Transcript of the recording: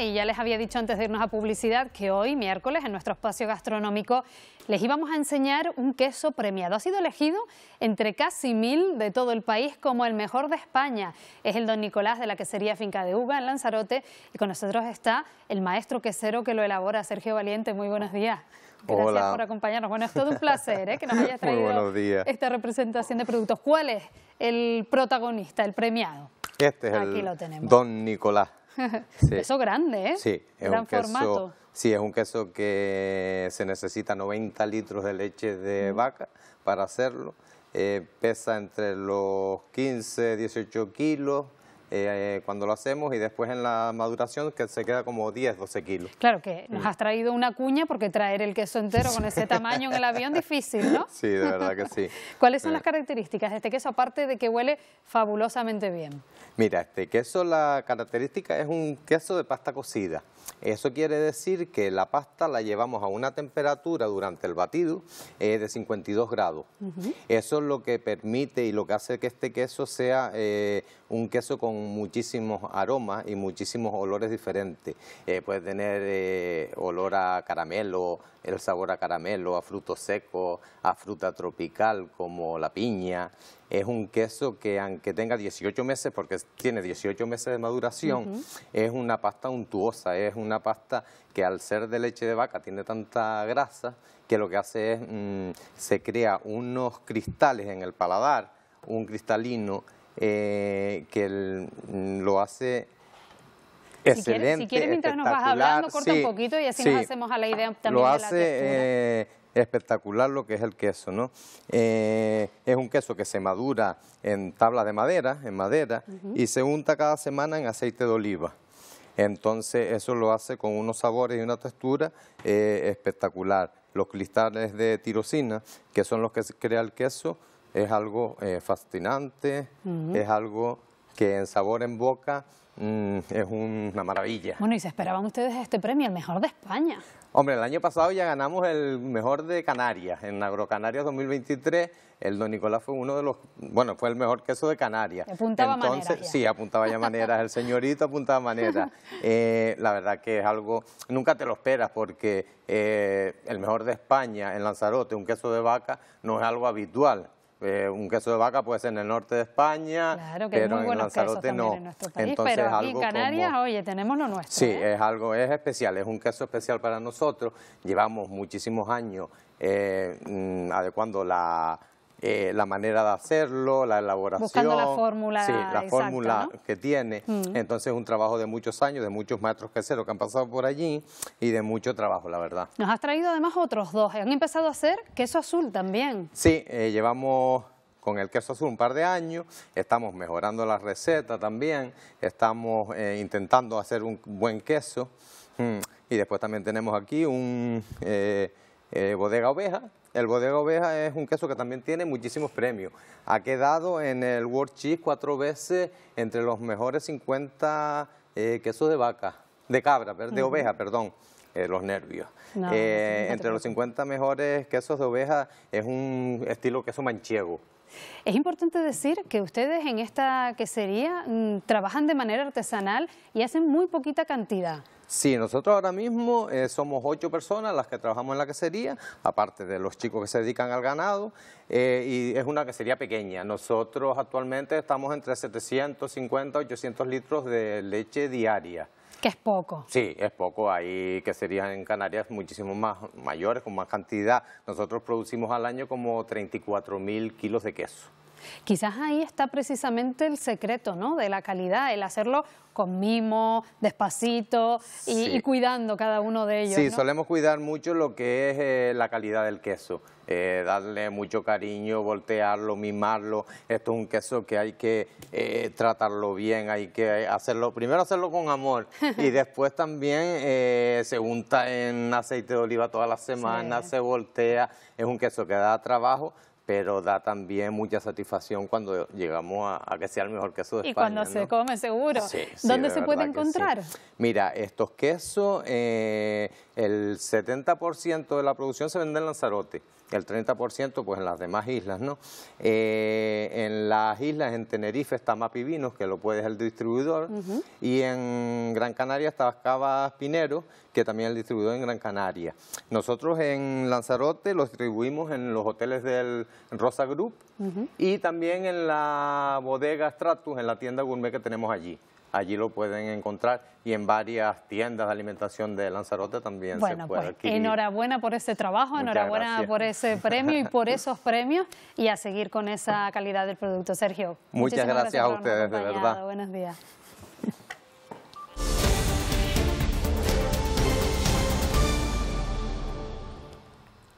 Y ya les había dicho antes de irnos a publicidad que hoy, miércoles, en nuestro espacio gastronómico les íbamos a enseñar un queso premiado. Ha sido elegido entre casi mil de todo el país como el mejor de España. Es el Don Nicolás de la quesería Finca de Uga en Lanzarote y con nosotros está el maestro quesero que lo elabora, Sergio Valiente. Muy buenos días. Gracias por acompañarnos. Bueno, es todo un placer ¿eh? que nos hayas traído esta representación de productos. ¿Cuál es el protagonista, el premiado? Este es el Don Nicolás. Queso grande, ¿eh? Sí, es un queso, Sí, es un queso que se necesita 90 litros de leche de vaca para hacerlo. Eh, pesa entre los 15, 18 kilos. Eh, cuando lo hacemos y después en la maduración que se queda como 10, 12 kilos. Claro que nos has traído una cuña porque traer el queso entero con ese tamaño en el avión difícil, ¿no? Sí, de verdad que sí. ¿Cuáles son las características de este queso aparte de que huele fabulosamente bien? Mira, este queso la característica es un queso de pasta cocida. Eso quiere decir que la pasta la llevamos a una temperatura durante el batido eh, de 52 grados. Eso es lo que permite y lo que hace que este queso sea eh, un queso con muchísimos aromas y muchísimos olores diferentes. Eh, puede tener eh, olor a caramelo, el sabor a caramelo, a frutos secos, a fruta tropical como la piña. Es un queso que aunque tenga 18 meses, porque tiene 18 meses de maduración, es una pasta untuosa, es una pasta que al ser de leche de vaca tiene tanta grasa que lo que hace es, mm, se crea unos cristales en el paladar, un cristalino eh, que mm, lo hace excelente. Si quieres, mientras nos vas hablando, corta un poquito y así nos hacemos a la idea también. Lo hace eh, espectacular lo que es el queso, ¿no? Eh, es un queso que se madura en tablas de madera, en madera, y se unta cada semana en aceite de oliva. Entonces eso lo hace con unos sabores y una textura espectacular. Los cristales de tirosina, que son los que crea el queso, es algo eh, fascinante, es algo que en sabor en boca mm, es una maravilla. Bueno, y se esperaban ustedes este premio, el mejor de España. Hombre, el año pasado ya ganamos el mejor de Canarias, en Agrocanarias 2023, el don Nicolás fue uno de los, bueno, fue el mejor queso de Canarias. Apuntaba Entonces, Sí, apuntaba ya maneras, el señorito apuntaba maneras. Eh, la verdad que es algo, nunca te lo esperas porque eh, el mejor de España en Lanzarote, un queso de vaca, no es algo habitual. Eh, un queso de vaca puede ser en el norte de España, claro, que pero en Lanzarote no. En pero aquí en Canarias, oye, tenemos lo nuestro. Sí, ¿eh? es algo, es especial, es un queso especial para nosotros. Llevamos muchísimos años eh, mm, adecuando la eh, la manera de hacerlo, la elaboración. Buscando la fórmula. Sí, la fórmula que tiene. Mm. Entonces es un trabajo de muchos años, de muchos maestros queseros que han pasado por allí y de mucho trabajo, la verdad. Nos has traído además otros dos. Han empezado a hacer queso azul también. Sí, eh, llevamos con el queso azul un par de años, estamos mejorando la receta también, estamos eh, intentando hacer un buen queso mm. y después también tenemos aquí un... bodega oveja, el Bodega Oveja es un queso que también tiene muchísimos premios. Ha quedado en el World Cheese cuatro veces entre los mejores 50 eh, quesos de vaca, de cabra, de oveja, perdón. Eh, los nervios. Eh, entre los 50 mejores quesos de oveja es un estilo queso manchego. Es importante decir que ustedes en esta quesería mm, trabajan de manera artesanal y hacen muy poquita cantidad. Sí, nosotros ahora mismo eh, somos ocho personas las que trabajamos en la quesería, aparte de los chicos que se dedican al ganado, eh, y es una quesería pequeña. Nosotros actualmente estamos entre 750 y 800 litros de leche diaria. Que es poco. Sí, es poco. Hay que en Canarias muchísimo más mayores, con más cantidad. Nosotros producimos al año como 34 mil kilos de queso. Quizás ahí está precisamente el secreto ¿no? de la calidad, el hacerlo con mimo, despacito y, cuidando cada uno de ellos. Sí, solemos cuidar mucho lo que es eh, la calidad del queso, eh, darle mucho cariño, voltearlo, mimarlo. Esto es un queso que hay que eh, tratarlo bien, hay que hacerlo, primero hacerlo con amor y después también se unta en aceite de oliva todas las semanas, se voltea. Es un queso que da trabajo, pero da también mucha satisfacción cuando llegamos a, que sea el mejor queso de España. Y cuando se come, seguro. ¿Dónde se puede encontrar? Mira, estos quesos, eh, el 70% de la producción se vende en Lanzarote, el 30% pues en las demás islas, ¿no? Eh, en las islas, en Tenerife está Mapivinos... que lo puede el distribuidor, y en Gran Canaria está Cava Pinero, que también es el distribuidor en Gran Canaria. Nosotros en Lanzarote los distribuimos en los hoteles del Rosa Group y también en la bodega Stratus, en la tienda gourmet que tenemos allí. Allí lo pueden encontrar y en varias tiendas de alimentación de Lanzarote también se puede pues, Enhorabuena por ese trabajo, enhorabuena por ese premio y por esos premios y a seguir con esa calidad del producto, Sergio. Muchas gracias, gracias, a ustedes, de verdad. Buenos días.